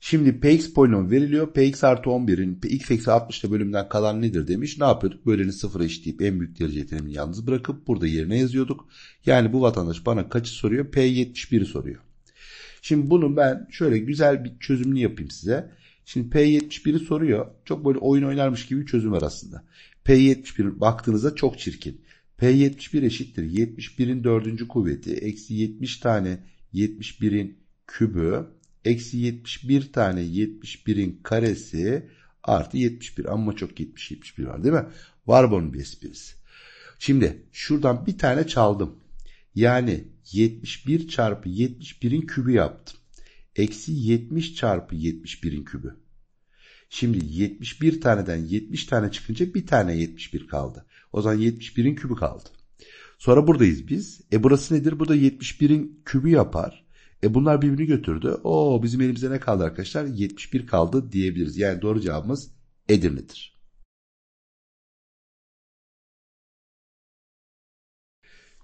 Şimdi px polinom veriliyor. px artı 11'in x eksi 60 bölümden kalan nedir demiş. Ne yapıyorduk? Bölenin sıfıra eşitleyip en büyük derece terimini yalnız bırakıp burada yerine yazıyorduk. Yani bu vatandaş bana kaçı soruyor? P71'i soruyor. Şimdi bunu ben şöyle güzel bir çözümünü yapayım size. Şimdi P71'i soruyor. Çok böyle oyun oynarmış gibi bir çözüm var aslında. P71 baktığınızda çok çirkin. P71 eşittir 71'in dördüncü kuvveti eksi 70 tane 71'in kübü eksi 71 tane 71'in karesi artı 71 ama çok 70 71 var değil mi? Var bunun bir esprisi. Şimdi şuradan bir tane çaldım. Yani 71 çarpı 71'in kübü yaptım. Eksi 70 çarpı 71'in kübü. Şimdi 71 taneden 70 tane çıkınca bir tane 71 kaldı. O zaman 71'in kübü kaldı. Sonra buradayız biz. E burası nedir? Bu da 71'in kübü yapar. E bunlar birbirini götürdü. O bizim elimize ne kaldı arkadaşlar? 71 kaldı diyebiliriz. Yani doğru cevabımız Edirne'dir.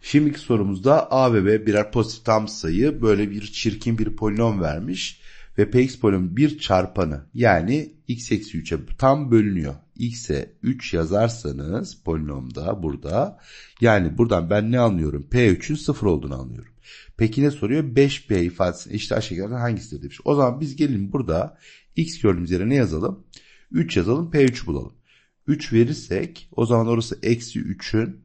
Şimdiki sorumuzda A ve B birer pozitif tam sayı böyle bir çirkin bir polinom vermiş ve P(x)'nin bir çarpanı yani x eksi 3'e tam bölünüyor. x'e 3 yazarsanız polinomda burada yani buradan ben ne anlıyorum? P3'ün 0 olduğunu anlıyorum. Peki ne soruyor? 5P ifadesinin eşit aşağıdakilerden hangisi demiş. O zaman biz gelin burada x gördüğümüz yere ne yazalım? 3 yazalım P3 bulalım. 3 verirsek o zaman orası eksi 3'ün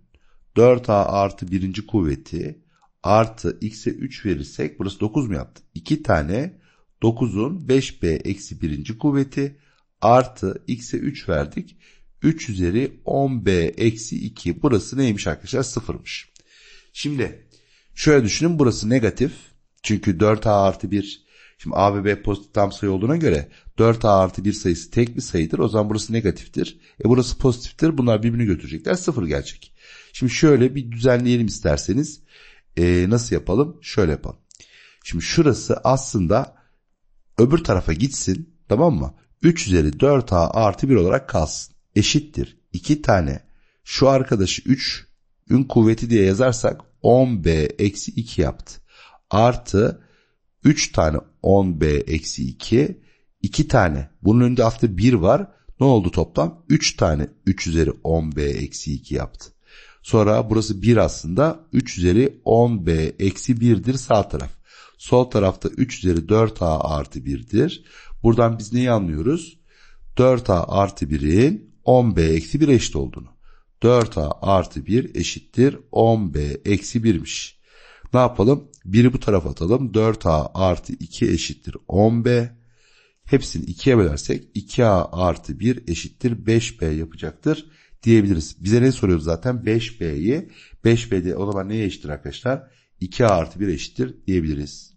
4A artı birinci kuvveti artı x'e 3 verirsek burası 9 mu yaptı? 2 tane 9'un 5b eksi birinci kuvveti artı x'e 3 verdik. 3 üzeri 10b eksi 2 burası neymiş arkadaşlar sıfırmış. Şimdi şöyle düşünün burası negatif. Çünkü 4a artı 1 şimdi a ve b pozitif tam sayı olduğuna göre 4a artı 1 sayısı tek bir sayıdır. O zaman burası negatiftir. E burası pozitiftir. Bunlar birbirini götürecekler. Sıfır gelecek. Şimdi şöyle bir düzenleyelim isterseniz. E, nasıl yapalım? Şöyle yapalım. Şimdi şurası aslında öbür tarafa gitsin tamam mı? 3 üzeri 4a artı 1 olarak kalsın. Eşittir. 2 tane şu arkadaşı 3 ün kuvveti diye yazarsak 10b eksi 2 yaptı. Artı 3 tane 10b eksi 2 2 tane bunun önünde hafta 1 var. Ne oldu toplam? 3 tane 3 üzeri 10b eksi 2 yaptı. Sonra burası 1 aslında 3 üzeri 10b eksi 1'dir sağ taraf. Sol tarafta 3 üzeri 4a artı 1'dir. Buradan biz neyi anlıyoruz? 4a artı 1'in 10b eksi 1 eşit olduğunu. 4a artı 1 eşittir 10b eksi 1'miş. Ne yapalım? 1'i bu tarafa atalım. 4a artı 2 eşittir 10b. Hepsini 2'ye bölersek 2a artı 1 eşittir 5b yapacaktır diyebiliriz. Bize ne soruyor zaten? 5b'yi. 5b'de o zaman neye eşittir arkadaşlar? 2a artı 1 eşittir diyebiliriz.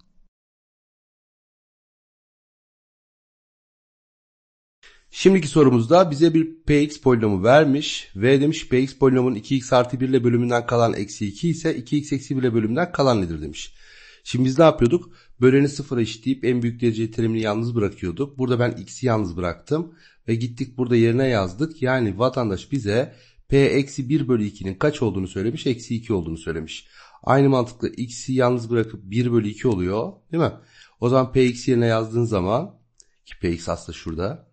Şimdiki sorumuzda bize bir px polinomu vermiş ve demiş px polinomun 2x artı 1 ile bölümünden kalan eksi 2 ise 2x eksi 1 ile bölümünden kalan nedir demiş. Şimdi biz ne yapıyorduk? Böleni sıfıra eşitleyip en büyük derece terimini yalnız bırakıyorduk. Burada ben x'i yalnız bıraktım ve gittik burada yerine yazdık. Yani vatandaş bize P eksi 1 bölü 2'nin kaç olduğunu söylemiş? Eksi 2 olduğunu söylemiş. Aynı mantıkla x'i yalnız bırakıp 1 bölü 2 oluyor değil mi? O zaman px yerine yazdığın zaman ki px aslında şurada.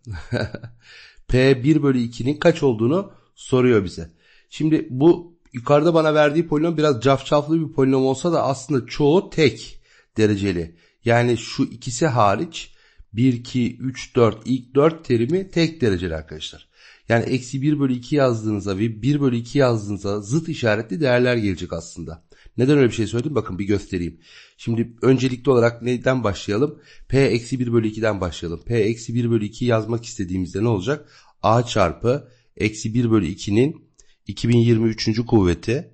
p 1 bölü 2'nin kaç olduğunu soruyor bize. Şimdi bu yukarıda bana verdiği polinom biraz cafcaflı bir polinom olsa da aslında çoğu tek dereceli. Yani şu ikisi hariç 1, 2, 3, 4 ilk 4 terimi tek dereceli arkadaşlar. Yani eksi 1 bölü 2 yazdığınızda ve 1 bölü 2 yazdığınızda zıt işaretli değerler gelecek aslında. Neden öyle bir şey söyledim? Bakın bir göstereyim. Şimdi öncelikli olarak neden başlayalım? P eksi 1 bölü 2'den başlayalım. P eksi 1 bölü 2 yazmak istediğimizde ne olacak? A çarpı eksi 1 bölü 2'nin 2023. kuvveti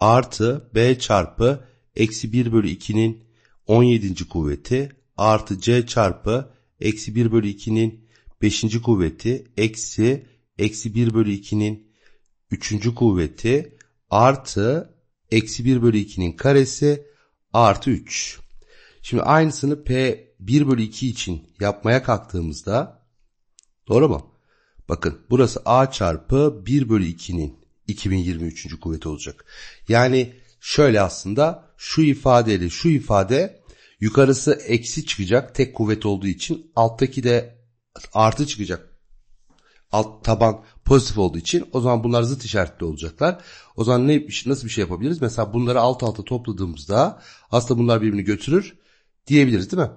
artı B çarpı eksi 1 bölü 2'nin 17. kuvveti artı C çarpı eksi 1 bölü 2'nin 5. kuvveti eksi eksi 1 bölü 2'nin 3. kuvveti artı eksi 1 bölü 2'nin karesi artı 3. Şimdi aynısını P 1 bölü 2 için yapmaya kalktığımızda doğru mu? Bakın burası A çarpı 1 bölü 2'nin 2023. kuvveti olacak. Yani şöyle aslında şu ifadeyle şu ifade yukarısı eksi çıkacak tek kuvvet olduğu için alttaki de artı çıkacak alt taban pozitif olduğu için o zaman bunlar zıt işaretli olacaklar. O zaman ne, nasıl bir şey yapabiliriz? Mesela bunları alt alta topladığımızda aslında bunlar birbirini götürür diyebiliriz değil mi?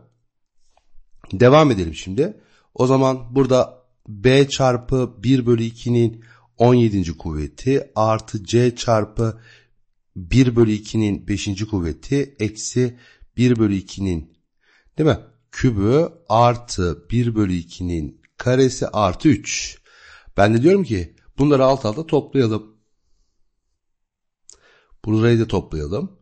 Devam edelim şimdi. O zaman burada b çarpı 1 bölü 2'nin 17. kuvveti artı c çarpı 1 bölü 2'nin 5. kuvveti eksi 1 bölü 2'nin değil mi? Kübü artı 1 bölü 2'nin karesi artı 3. Ben de diyorum ki bunları alt alta toplayalım. Burayı da toplayalım.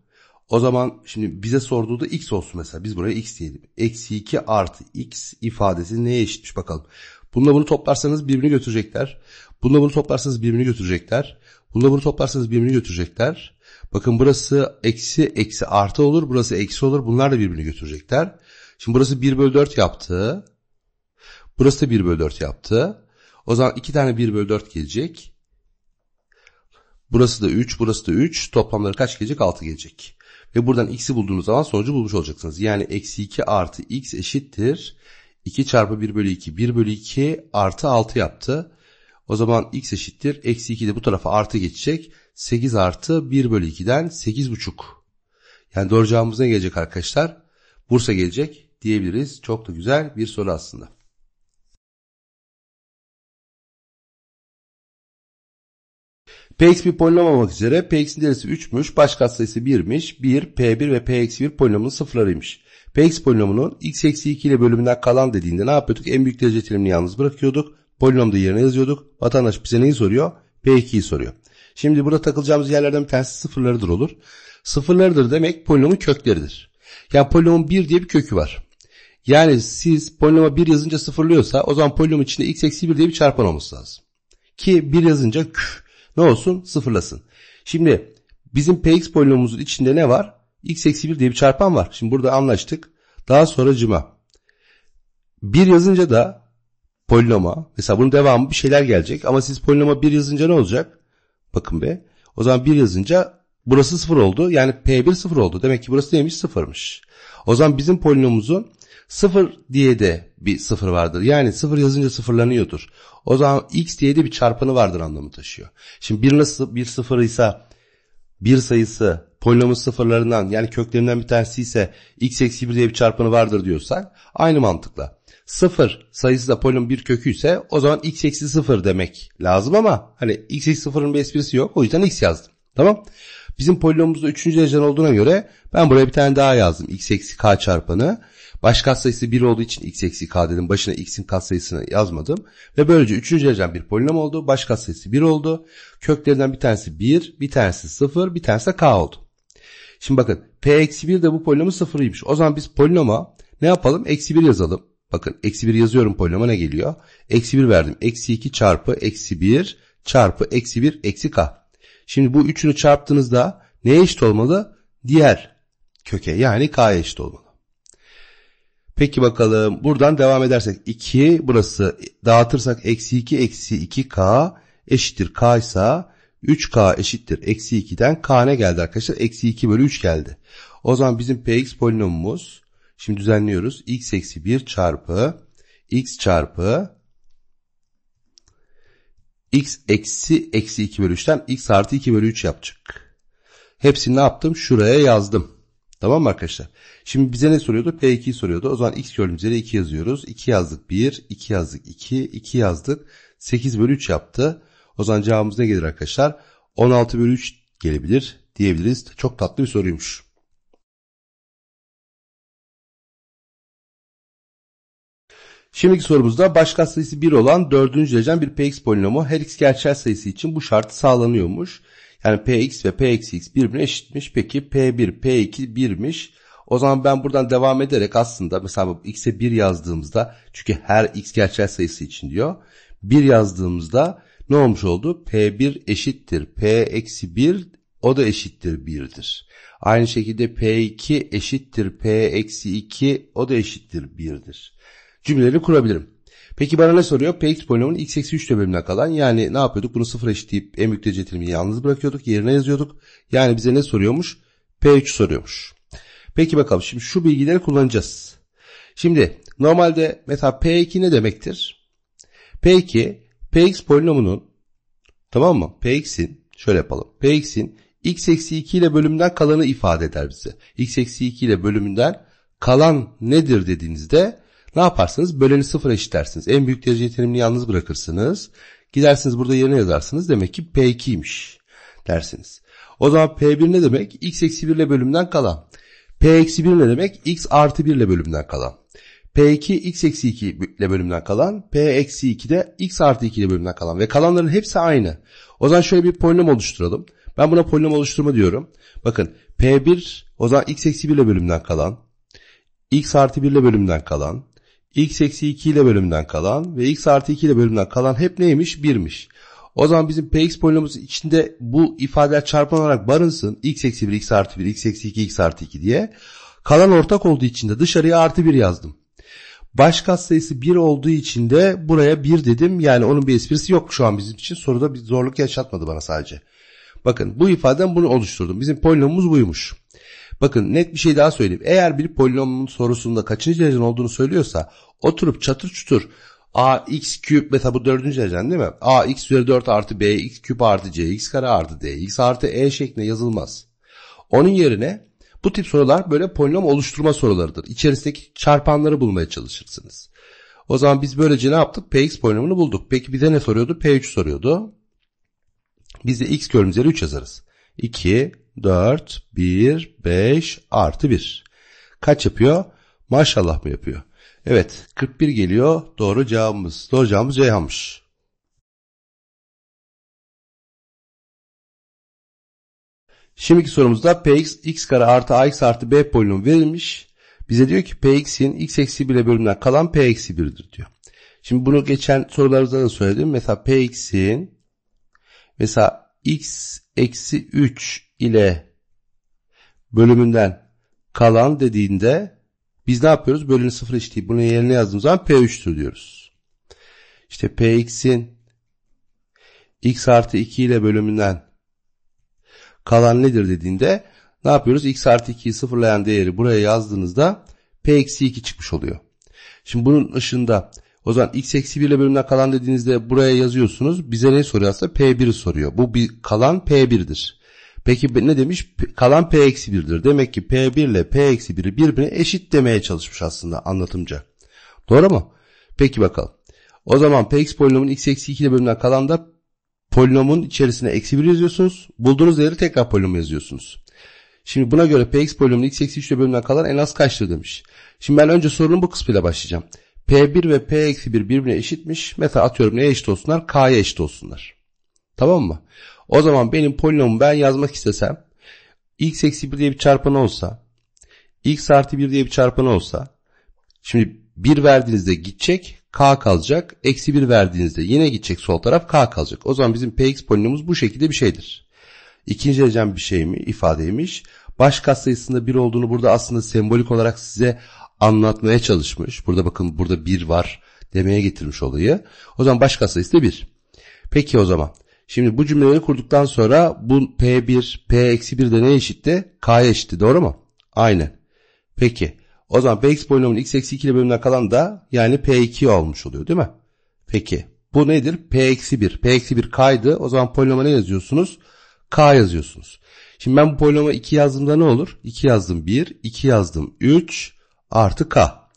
O zaman şimdi bize sorduğu da x olsun mesela. Biz buraya x diyelim. Eksi 2 artı x ifadesi neye eşitmiş bakalım. Bununla bunu toplarsanız birbirini götürecekler. Bununla bunu toplarsanız birbirini götürecekler. Bununla bunu toplarsanız birbirini götürecekler. Bakın burası eksi eksi artı olur. Burası eksi olur. Bunlar da birbirini götürecekler. Şimdi burası 1 bölü 4 yaptı. Burası da 1 bölü 4 yaptı. O zaman 2 tane 1 bölü 4 gelecek. Burası da 3, burası da 3. Toplamları kaç gelecek? 6 gelecek. Ve buradan x'i bulduğunuz zaman sonucu bulmuş olacaksınız. Yani eksi 2 artı x eşittir. 2 çarpı 1 bölü 2. 1 bölü 2 artı 6 yaptı. O zaman x eşittir. Eksi 2 de bu tarafa artı geçecek. 8 artı 1 bölü 2'den buçuk. Yani doğru cevabımız ne gelecek arkadaşlar? Bursa gelecek diyebiliriz. Çok da güzel bir soru aslında. Px bir polinom olmak üzere Px'in derisi 3'müş, baş katsayısı 1'miş. 1, P1 ve Px1 polinomunun sıfırlarıymış. Px polinomunun x eksi 2 ile bölümünden kalan dediğinde ne yapıyorduk? En büyük derece terimini yalnız bırakıyorduk. Polinomda yerine yazıyorduk. Vatandaş bize neyi soruyor? P2'yi soruyor. Şimdi burada takılacağımız yerlerden bir tanesi sıfırlarıdır olur. Sıfırlarıdır demek polinomun kökleridir. Yani polinomun 1 diye bir kökü var. Yani siz polinoma 1 yazınca sıfırlıyorsa o zaman polinom içinde x eksi 1 diye bir çarpan olması lazım. Ki 1 yazınca küf ne olsun? Sıfırlasın. Şimdi bizim px polinomumuzun içinde ne var? x eksi 1 diye bir çarpan var. Şimdi burada anlaştık. Daha sonra cıma. 1 yazınca da polinoma mesela bunun devamı bir şeyler gelecek ama siz polinoma 1 yazınca ne olacak? Bakın be. O zaman 1 yazınca Burası 0 oldu. Yani P1 0 oldu. Demek ki burası neymiş? 0'mış. O zaman bizim polinomumuzun 0 diye de bir 0 vardır. Yani 0 yazınca sıfırlanıyordur. O zaman x diye de bir çarpanı vardır anlamı taşıyor. Şimdi bir nasıl bir 0 ise bir sayısı polinomun sıfırlarından yani köklerinden bir tanesi ise x eksi 1 diye bir çarpanı vardır diyorsak aynı mantıkla. 0 sayısı da polinom bir kökü ise o zaman x eksi 0 demek lazım ama hani x eksi 0'ın bir esprisi yok o yüzden x yazdım. Tamam. Bizim polinomumuzda 3. derecen olduğuna göre ben buraya bir tane daha yazdım. x eksi k çarpanı. Baş katsayısı 1 olduğu için x eksi k dedim. Başına x'in katsayısını yazmadım. Ve böylece 3. derecen bir polinom oldu. Baş katsayısı 1 oldu. Köklerinden bir tanesi 1, bir tanesi 0, bir tanesi de k oldu. Şimdi bakın p eksi 1 de bu polinomun sıfırıymış. O zaman biz polinoma ne yapalım? Eksi 1 yazalım. Bakın eksi 1 yazıyorum polinoma ne geliyor? Eksi 1 verdim. Eksi 2 çarpı eksi 1 çarpı eksi 1 eksi k. Şimdi bu üçünü çarptığınızda neye eşit olmalı? Diğer köke yani k'ya eşit olmalı. Peki bakalım buradan devam edersek 2 burası dağıtırsak eksi 2 eksi 2k eşittir k ise 3k eşittir eksi 2'den k ne geldi arkadaşlar? Eksi 2 bölü 3 geldi. O zaman bizim px polinomumuz şimdi düzenliyoruz. x eksi 1 çarpı x çarpı x eksi eksi 2 bölü 3'ten x artı 2 bölü 3 yapacak. Hepsini ne yaptım? Şuraya yazdım. Tamam mı arkadaşlar? Şimdi bize ne soruyordu? P2'yi soruyordu. O zaman x gördüğümüz yere 2 yazıyoruz. 2 yazdık 1, 2 yazdık 2, 2 yazdık. 8 bölü 3 yaptı. O zaman cevabımız ne gelir arkadaşlar? 16 bölü 3 gelebilir diyebiliriz. Çok tatlı bir soruymuş. Şimdiki sorumuzda başka sayısı 1 olan dördüncü derecen bir px polinomu her x gerçel sayısı için bu şart sağlanıyormuş. Yani px ve pxx birbirine eşitmiş. Peki p1, p2 birmiş. O zaman ben buradan devam ederek aslında mesela x'e 1 yazdığımızda çünkü her x gerçel sayısı için diyor. 1 yazdığımızda ne olmuş oldu? p1 eşittir p eksi 1 o da eşittir 1'dir. Aynı şekilde p2 eşittir p eksi 2 o da eşittir 1'dir cümleleri kurabilirim. Peki bana ne soruyor? Px polinomun x eksi 3 bölümüne kalan yani ne yapıyorduk? Bunu sıfır eşitleyip m yükleci etilimi yalnız bırakıyorduk. Yerine yazıyorduk. Yani bize ne soruyormuş? P3 soruyormuş. Peki bakalım şimdi şu bilgileri kullanacağız. Şimdi normalde mesela P2 ne demektir? P2 Px polinomunun tamam mı? Px'in şöyle yapalım. Px'in x eksi 2 ile bölümünden kalanı ifade eder bize. x eksi 2 ile bölümünden kalan nedir dediğinizde ne yaparsınız? Böleni sıfır eşitlersiniz. En büyük derece terimini yalnız bırakırsınız. Gidersiniz burada yerine yazarsınız. Demek ki P2'ymiş dersiniz. O zaman P1 ne demek? X eksi 1 ile bölümden kalan. P eksi 1 ne demek? X artı 1 ile bölümden kalan. P2 x eksi 2 ile bölümden kalan. P eksi 2 de x artı 2 ile bölümden kalan. Ve kalanların hepsi aynı. O zaman şöyle bir polinom oluşturalım. Ben buna polinom oluşturma diyorum. Bakın P1 o zaman x eksi 1 ile bölümden kalan. X artı 1 ile bölümden kalan x eksi 2 ile bölümden kalan ve x artı 2 ile bölümden kalan hep neymiş? 1'miş. O zaman bizim px polinomumuz içinde bu ifadeler çarpan olarak barınsın. x eksi 1, x artı 1, x eksi 2, x artı 2 diye. Kalan ortak olduğu için de dışarıya artı 1 yazdım. Baş katsayısı 1 olduğu için de buraya 1 dedim. Yani onun bir esprisi yok şu an bizim için. Soruda bir zorluk yaşatmadı bana sadece. Bakın bu ifaden bunu oluşturdum. Bizim polinomumuz buymuş. Bakın net bir şey daha söyleyeyim. Eğer bir polinomun sorusunda kaçıncı derecen olduğunu söylüyorsa oturup çatır çutur a x küp mesela bu dördüncü derecen değil mi? a x üzeri 4 artı b x küp artı c x kare artı d x artı e şeklinde yazılmaz. Onun yerine bu tip sorular böyle polinom oluşturma sorularıdır. İçerisindeki çarpanları bulmaya çalışırsınız. O zaman biz böylece ne yaptık? Px polinomunu bulduk. Peki bize ne soruyordu? P3 soruyordu. Biz de x kölüm üzeri 3 yazarız. 2 4, 1, 5 artı 1. Kaç yapıyor? Maşallah mı yapıyor? Evet 41 geliyor. Doğru cevabımız. Doğru cevabımız Ceyhan'mış. Şimdiki sorumuzda px x kare artı ax artı b polinom verilmiş. Bize diyor ki px'in x eksi 1 ile bölümünden kalan p eksi 1'dir diyor. Şimdi bunu geçen sorularımızda da söyledim. Mesela px'in mesela x eksi 3 ile bölümünden kalan dediğinde biz ne yapıyoruz? Bölünü sıfır eşitliği. Bunun yerine yazdığımız zaman P3'tür diyoruz. İşte Px'in x artı 2 ile bölümünden kalan nedir dediğinde ne yapıyoruz? x artı 2'yi sıfırlayan değeri buraya yazdığınızda p eksi 2 çıkmış oluyor. Şimdi bunun ışığında o zaman x eksi 1 ile bölümden kalan dediğinizde buraya yazıyorsunuz. Bize ne soruyor aslında? P1 soruyor. Bu bir kalan P1'dir. Peki ne demiş? Kalan P eksi 1'dir. Demek ki P1 ile P eksi 1'i birbirine eşit demeye çalışmış aslında anlatımca. Doğru mu? Peki bakalım. O zaman p x polinomun x eksi 2 ile bölümden kalan da polinomun içerisine eksi 1 yazıyorsunuz. Bulduğunuz değeri tekrar polinomu yazıyorsunuz. Şimdi buna göre p x polinomun x eksi 3 ile bölümden kalan en az kaçtır demiş. Şimdi ben önce sorunun bu kısmıyla başlayacağım. P1 ve P-1 birbirine eşitmiş. Mesela atıyorum neye eşit olsunlar? K'ya eşit olsunlar. Tamam mı? O zaman benim polinomu ben yazmak istesem x eksi 1 diye bir çarpanı olsa x artı 1 diye bir çarpanı olsa şimdi 1 verdiğinizde gidecek k kalacak. Eksi 1 verdiğinizde yine gidecek sol taraf k kalacak. O zaman bizim px polinomumuz bu şekilde bir şeydir. İkinci derecem bir şey mi? ifadeymiş. Baş katsayısında 1 olduğunu burada aslında sembolik olarak size anlatmaya çalışmış. Burada bakın burada bir var demeye getirmiş olayı. O zaman başka sayısı da bir. Peki o zaman. Şimdi bu cümleleri kurduktan sonra bu P1, P-1 de ne eşitti? K'ya eşitti doğru mu? Aynen. Peki. O zaman P-x polinomunun x-2 ile bölümünden kalan da yani P2 olmuş oluyor değil mi? Peki. Bu nedir? P-1. P-1 K'ydı. O zaman polinoma ne yazıyorsunuz? K yazıyorsunuz. Şimdi ben bu polinoma 2 yazdığımda ne olur? 2 yazdım 1, 2 yazdım 3, artı k.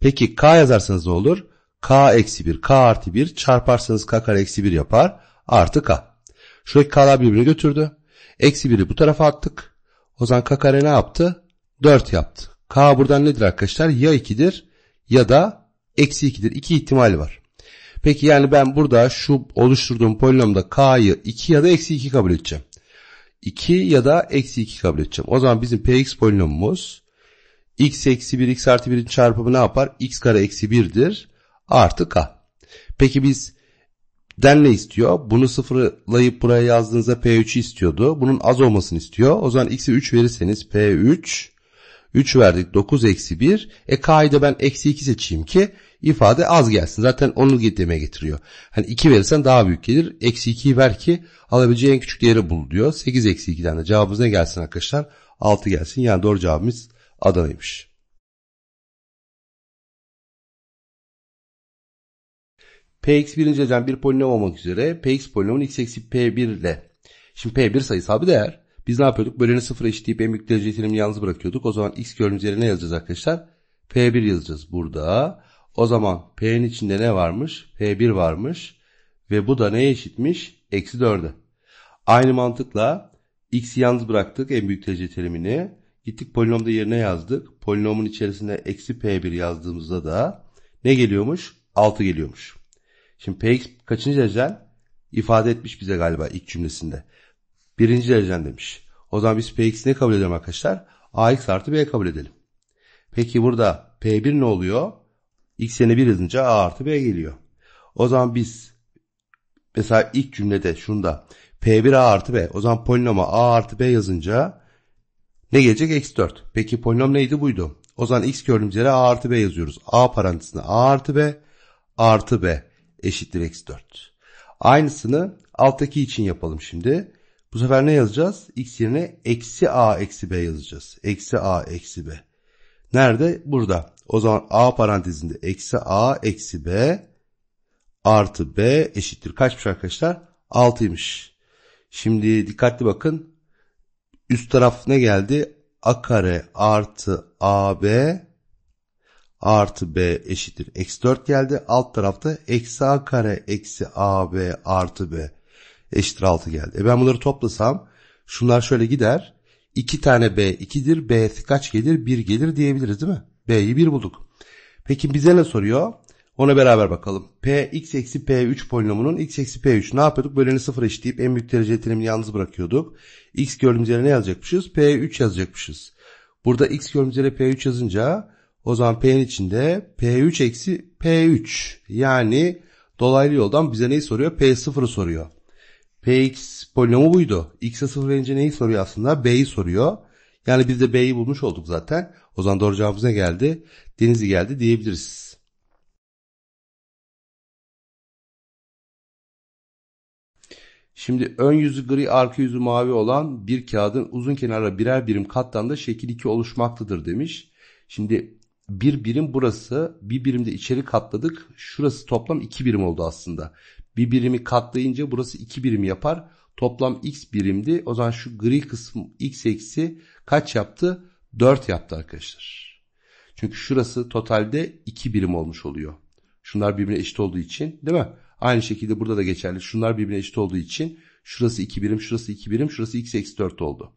Peki k yazarsanız ne olur? k eksi 1, k artı 1 çarparsanız k kare eksi 1 yapar artı k. Şuradaki k'lar birbirine götürdü. Eksi 1'i bu tarafa attık. O zaman k kare ne yaptı? 4 yaptı. k buradan nedir arkadaşlar? Ya 2'dir ya da eksi 2'dir. 2 ihtimali var. Peki yani ben burada şu oluşturduğum polinomda k'yı 2 ya da eksi 2 kabul edeceğim. 2 ya da eksi 2 kabul edeceğim. O zaman bizim px polinomumuz x eksi 1 x artı 1'in çarpımı ne yapar? x kare eksi 1'dir artı k. Peki biz den ne istiyor? Bunu sıfırlayıp buraya yazdığınızda P3'ü istiyordu. Bunun az olmasını istiyor. O zaman x'e 3 verirseniz P3 3 verdik 9 eksi 1. E k'yı da ben eksi 2 seçeyim ki ifade az gelsin. Zaten onu demeye getiriyor. Hani 2 verirsen daha büyük gelir. Eksi 2'yi ver ki alabileceği en küçük değeri bul diyor. 8 eksi 2'den de cevabımız ne gelsin arkadaşlar? 6 gelsin. Yani doğru cevabımız Adana'ymış. Px birinci derecen bir polinom olmak üzere Px polinomun x eksi P1 ile. Şimdi P1 sayısal bir değer. Biz ne yapıyorduk? Böleni sıfır eşitleyip en büyük derece terimini yalnız bırakıyorduk. O zaman x gördüğümüz yerine ne yazacağız arkadaşlar? P1 yazacağız burada. O zaman P'nin içinde ne varmış? P1 varmış. Ve bu da neye eşitmiş? Eksi 4'e. Aynı mantıkla x'i yalnız bıraktık en büyük derece terimini. Gittik polinomda yerine yazdık. Polinomun içerisinde eksi p1 yazdığımızda da ne geliyormuş? 6 geliyormuş. Şimdi px kaçıncı derecen? İfade etmiş bize galiba ilk cümlesinde. Birinci derecen demiş. O zaman biz px'i ne kabul edelim arkadaşlar? ax artı b kabul edelim. Peki burada p1 ne oluyor? x yerine 1 yazınca a artı b geliyor. O zaman biz mesela ilk cümlede şunda p1 a artı b. O zaman polinoma a artı b yazınca ne gelecek? X 4. Peki polinom neydi? Buydu. O zaman x gördüğümüz yere a artı b yazıyoruz. a parantezine a artı b artı b eşittir eksi 4. Aynısını alttaki için yapalım şimdi. Bu sefer ne yazacağız? x yerine eksi a eksi b yazacağız. Eksi a eksi b. Nerede? Burada. O zaman a parantezinde eksi a eksi b artı b eşittir. Kaçmış arkadaşlar? 6'ymış. Şimdi dikkatli bakın. Üst taraf ne geldi? A kare artı AB artı B eşittir. Eksi 4 geldi. Alt tarafta eksi A kare eksi AB artı B eşittir 6 geldi. E ben bunları toplasam şunlar şöyle gider. 2 tane B 2'dir. B kaç gelir? 1 gelir diyebiliriz değil mi? B'yi 1 bulduk. Peki bize ne soruyor? Ona beraber bakalım. P x eksi P3 polinomunun x eksi P3 ne yapıyorduk? Böleni sıfır eşitleyip en büyük derece terimini yalnız bırakıyorduk. X gördüğümüz yere ne yazacakmışız? P3 yazacakmışız. Burada x gördüğümüz yere P3 yazınca o zaman P'nin içinde P3 eksi P3 yani dolaylı yoldan bize neyi soruyor? P0'ı soruyor. Px polinomu buydu. X'e 0 verince neyi soruyor aslında? B'yi soruyor. Yani biz de B'yi bulmuş olduk zaten. O zaman doğru cevabımız ne geldi? Denizli geldi diyebiliriz. Şimdi ön yüzü gri arka yüzü mavi olan bir kağıdın uzun kenarı birer birim kattan da şekil 2 oluşmaktadır demiş. Şimdi bir birim burası bir birimde içeri katladık. Şurası toplam 2 birim oldu aslında. Bir birimi katlayınca burası 2 birim yapar. Toplam x birimdi. O zaman şu gri kısım x eksi kaç yaptı? 4 yaptı arkadaşlar. Çünkü şurası totalde 2 birim olmuş oluyor. Şunlar birbirine eşit olduğu için değil mi? Aynı şekilde burada da geçerli. Şunlar birbirine eşit olduğu için şurası 2 birim, şurası 2 birim, şurası x eksi 4 oldu.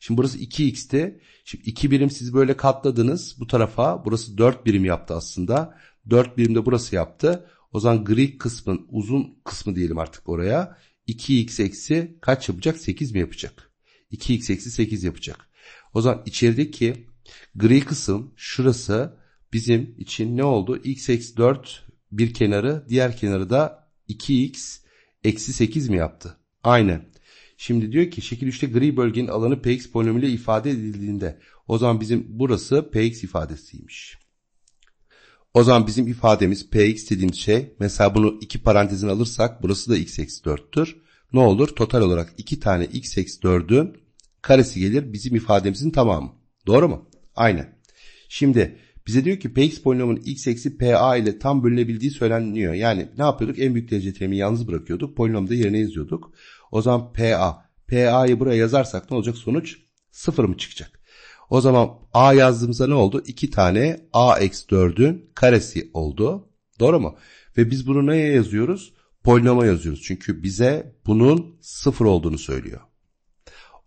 Şimdi burası 2x'ti. Şimdi 2 birim siz böyle katladınız bu tarafa. Burası 4 birim yaptı aslında. 4 birim de burası yaptı. O zaman gri kısmın uzun kısmı diyelim artık oraya. 2x eksi kaç yapacak? 8 mi yapacak? 2x eksi 8 yapacak. O zaman içerideki gri kısım şurası bizim için ne oldu? x eksi 4 bir kenarı diğer kenarı da 2x eksi 8 mi yaptı? Aynen. Şimdi diyor ki şekil 3'te gri bölgenin alanı px polinomiyle ifade edildiğinde o zaman bizim burası px ifadesiymiş. O zaman bizim ifademiz px dediğimiz şey mesela bunu iki parantezin alırsak burası da x eksi 4'tür. Ne olur? Total olarak iki tane x eksi 4'ün karesi gelir bizim ifademizin tamamı. Doğru mu? Aynen. Şimdi bize diyor ki px polinomun x eksi pa ile tam bölünebildiği söyleniyor. Yani ne yapıyorduk? En büyük derece terimi yalnız bırakıyorduk. Polinomda yerine yazıyorduk. O zaman pa. pa'yı buraya yazarsak ne olacak? Sonuç sıfır mı çıkacak? O zaman a yazdığımızda ne oldu? 2 tane a eksi 4'ün karesi oldu. Doğru mu? Ve biz bunu neye yazıyoruz? Polinoma yazıyoruz. Çünkü bize bunun sıfır olduğunu söylüyor.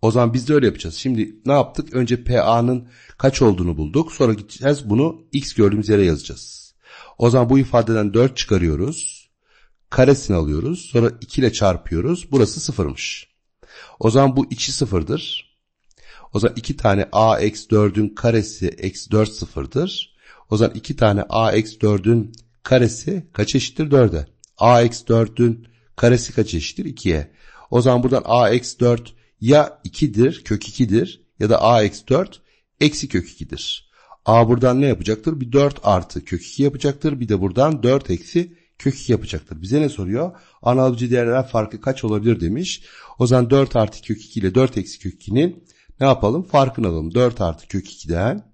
O zaman biz de öyle yapacağız. Şimdi ne yaptık? Önce PA'nın kaç olduğunu bulduk. Sonra gideceğiz bunu x gördüğümüz yere yazacağız. O zaman bu ifadeden 4 çıkarıyoruz. Karesini alıyoruz. Sonra 2 ile çarpıyoruz. Burası sıfırmış. O zaman bu içi sıfırdır. O zaman 2 tane a eksi 4'ün karesi eksi 4 sıfırdır. O zaman 2 tane a eksi 4'ün karesi kaç eşittir 4'e? a eksi 4'ün karesi kaç eşittir 2'ye. O zaman buradan a eksi 4 ya 2'dir, kök 2'dir ya da a eksi 4 eksi kök 2'dir. a buradan ne yapacaktır? Bir 4 artı kök 2 yapacaktır. Bir de buradan 4 eksi kök 2 yapacaktır. Bize ne soruyor? Analoji değerler farkı kaç olabilir demiş. O zaman 4 artı kök 2 ile 4 eksi kök 2'nin ne yapalım? Farkını alalım. 4 artı kök 2'den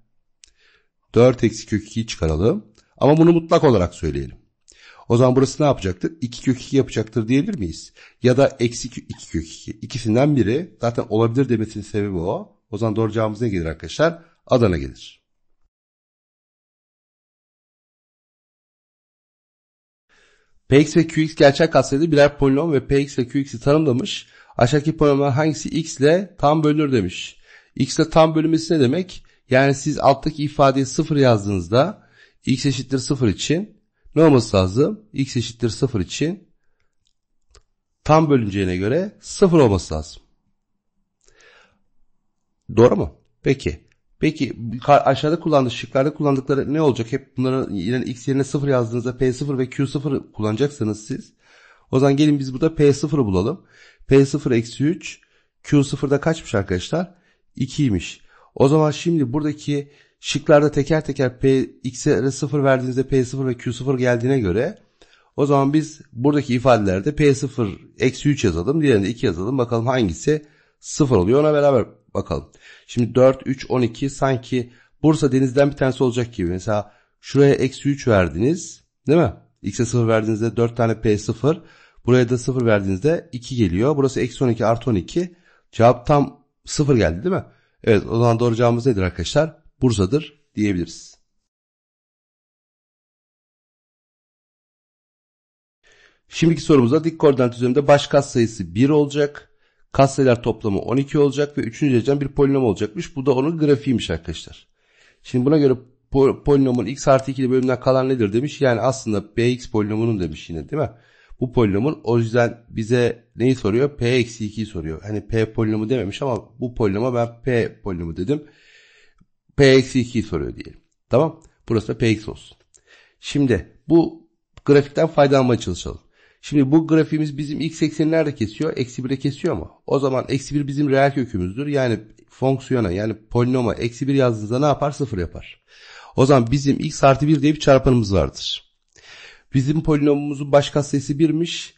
4 eksi kök 2'yi çıkaralım. Ama bunu mutlak olarak söyleyelim. O zaman burası ne yapacaktır? 2 kök 2 yapacaktır diyebilir miyiz? Ya da eksi 2, kök 2. İkisinden biri zaten olabilir demesinin sebebi o. O zaman doğru cevabımız ne gelir arkadaşlar? Adana gelir. Px ve Qx gerçek katsayılı birer polinom ve Px ve Qx'i tanımlamış. Aşağıdaki polinomlar hangisi x ile tam bölünür demiş. x ile tam bölünmesi ne demek? Yani siz alttaki ifadeyi 0 yazdığınızda x eşittir 0 için ne olması lazım? X eşittir 0 için tam bölüneceğine göre 0 olması lazım. Doğru mu? Peki. Peki aşağıda kullandığı şıklarda kullandıkları ne olacak? Hep bunlara yine x yerine 0 yazdığınızda p0 ve q0 kullanacaksınız siz. O zaman gelin biz burada p0'ı bulalım. p0 eksi 3 q0'da kaçmış arkadaşlar? 2'ymiş. O zaman şimdi buradaki şıklarda teker teker P, X'e 0 verdiğinizde P0 ve Q0 geldiğine göre o zaman biz buradaki ifadelerde P0 eksi 3 yazalım. Diğerinde 2 yazalım. Bakalım hangisi 0 oluyor ona beraber bakalım. Şimdi 4, 3, 12 sanki Bursa denizden bir tanesi olacak gibi. Mesela şuraya eksi 3 verdiniz değil mi? X'e 0 verdiğinizde 4 tane P0. Buraya da 0 verdiğinizde 2 geliyor. Burası eksi 12 artı 12. Cevap tam 0 geldi değil mi? Evet o zaman doğru cevabımız nedir arkadaşlar? Bursa'dır diyebiliriz. Şimdiki sorumuzda dik koordinat üzerinde baş kas sayısı 1 olacak. Kas sayılar toplamı 12 olacak ve 3. dereceden bir polinom olacakmış. Bu da onun grafiğiymiş arkadaşlar. Şimdi buna göre polinomun x artı 2'li bölümden kalan nedir demiş. Yani aslında bx polinomunun demiş yine değil mi? Bu polinomun o yüzden bize neyi soruyor? p eksi 2'yi soruyor. Hani p polinomu dememiş ama bu polinoma ben p polinomu dedim. P-2'yi soruyor diyelim. Tamam. Burası da P-X olsun. Şimdi bu grafikten faydalanmaya çalışalım. Şimdi bu grafiğimiz bizim x ekseni nerede kesiyor? Eksi 1'e kesiyor mu? O zaman eksi 1 bizim reel kökümüzdür. Yani fonksiyona yani polinoma eksi 1 yazdığınızda ne yapar? 0 yapar. O zaman bizim x artı 1 diye bir çarpanımız vardır. Bizim polinomumuzun baş katsayısı 1'miş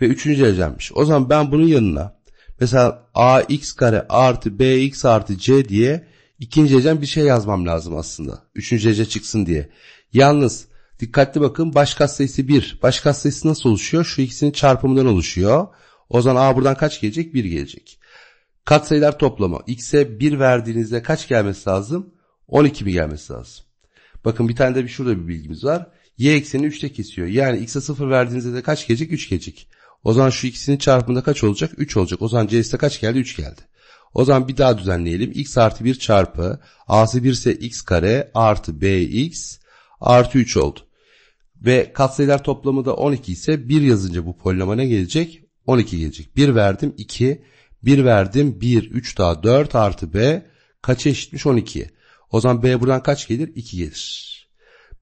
ve 3. derecemmiş. O zaman ben bunun yanına mesela ax kare artı bx artı c diye İkinci hecem bir şey yazmam lazım aslında. Üçüncü hece çıksın diye. Yalnız dikkatli bakın baş kat sayısı 1. Baş sayısı nasıl oluşuyor? Şu ikisinin çarpımından oluşuyor. O zaman a buradan kaç gelecek? 1 gelecek. Katsayılar toplamı. X'e 1 verdiğinizde kaç gelmesi lazım? 12 mi gelmesi lazım? Bakın bir tane de bir şurada bir bilgimiz var. Y ekseni 3'te kesiyor. Yani x'e 0 verdiğinizde de kaç gelecek? 3 gelecek. O zaman şu ikisinin çarpımında kaç olacak? 3 olacak. O zaman C'si kaç geldi? 3 geldi. O zaman bir daha düzenleyelim. x artı 1 çarpı a'sı 1 ise x kare artı bx artı 3 oldu. Ve katsayılar toplamı da 12 ise 1 yazınca bu polinoma ne gelecek? 12 gelecek. 1 verdim 2, 1 verdim 1, 3 daha 4 artı b kaç eşitmiş 12. O zaman b buradan kaç gelir? 2 gelir.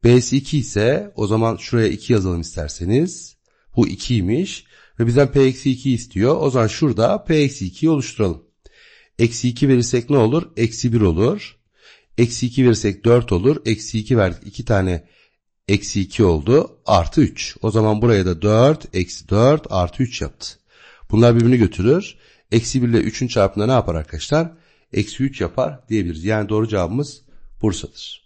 b'si 2 ise o zaman şuraya 2 yazalım isterseniz. Bu 2'ymiş ve bizden p-2 istiyor. O zaman şurada p-2'yi oluşturalım. Eksi 2 verirsek ne olur? Eksi 1 olur. Eksi 2 verirsek 4 olur. Eksi 2 verdik 2 tane eksi 2 oldu. Artı 3. O zaman buraya da 4 eksi 4 artı 3 yaptı. Bunlar birbirini götürür. Eksi 1 ile 3'ün çarpımında ne yapar arkadaşlar? Eksi 3 yapar diyebiliriz. Yani doğru cevabımız Bursa'dır.